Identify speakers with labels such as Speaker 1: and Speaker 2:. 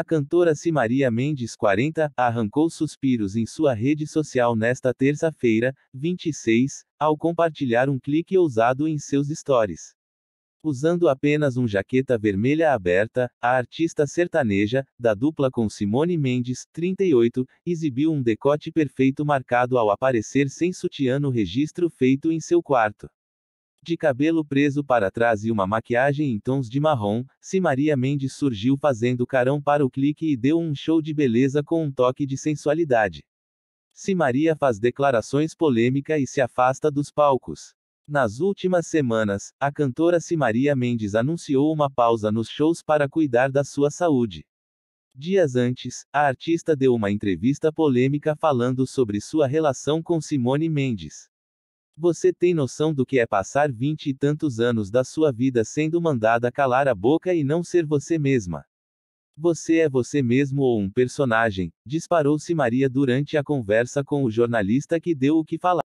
Speaker 1: A cantora Simaria Mendes 40 arrancou suspiros em sua rede social nesta terça-feira, 26, ao compartilhar um clique ousado em seus stories. Usando apenas um jaqueta vermelha aberta, a artista sertaneja, da dupla com Simone Mendes, 38, exibiu um decote perfeito marcado ao aparecer sem sutiã no registro feito em seu quarto de cabelo preso para trás e uma maquiagem em tons de marrom, Simaria Maria Mendes surgiu fazendo carão para o clique e deu um show de beleza com um toque de sensualidade. Simaria Maria faz declarações polêmicas e se afasta dos palcos. Nas últimas semanas, a cantora Simaria Mendes anunciou uma pausa nos shows para cuidar da sua saúde. Dias antes, a artista deu uma entrevista polêmica falando sobre sua relação com Simone Mendes. Você tem noção do que é passar vinte e tantos anos da sua vida sendo mandada calar a boca e não ser você mesma? Você é você mesmo ou um personagem? Disparou-se Maria durante a conversa com o jornalista que deu o que falar.